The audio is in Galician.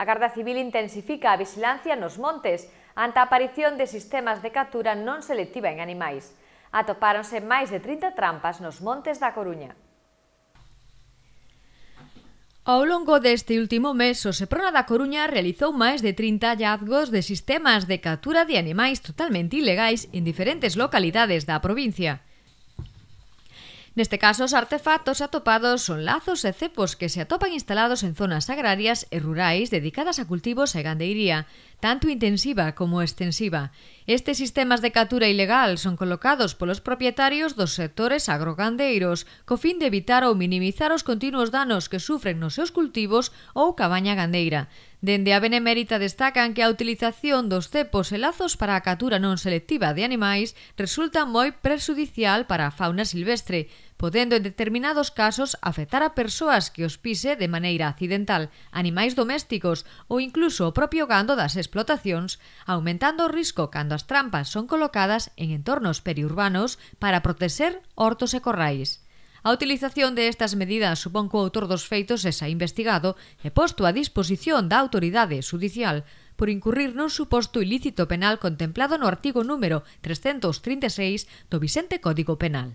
A Garda Civil intensifica a vigilancia nos montes ante a aparición de sistemas de captura non selectiva en animais. Atopáronse máis de 30 trampas nos montes da Coruña. Ao longo deste último mes, o Seprona da Coruña realizou máis de 30 hallazgos de sistemas de captura de animais totalmente ilegais en diferentes localidades da provincia. Neste caso, os artefactos atopados son lazos e cepos que se atopan instalados en zonas agrarias e rurais dedicadas a cultivos e gandeiría, tanto intensiva como extensiva. Estes sistemas de captura ilegal son colocados polos propietarios dos sectores agrogandeiros co fin de evitar ou minimizar os continuos danos que sufren nos seus cultivos ou cabaña gandeira. Dende a Benemérita destacan que a utilización dos cepos e lazos para a catura non selectiva de animais resulta moi presudicial para a fauna silvestre, podendo en determinados casos afectar a persoas que os pise de maneira accidental, animais domésticos ou incluso o propio gando das explotacións, aumentando o risco cando as trampas son colocadas en entornos periurbanos para proteser hortos e corrais. A utilización destas medidas supón que o autor dos feitos esa investigado e posto a disposición da autoridade judicial por incurrir nun suposto ilícito penal contemplado no artigo número 336 do Vicente Código Penal.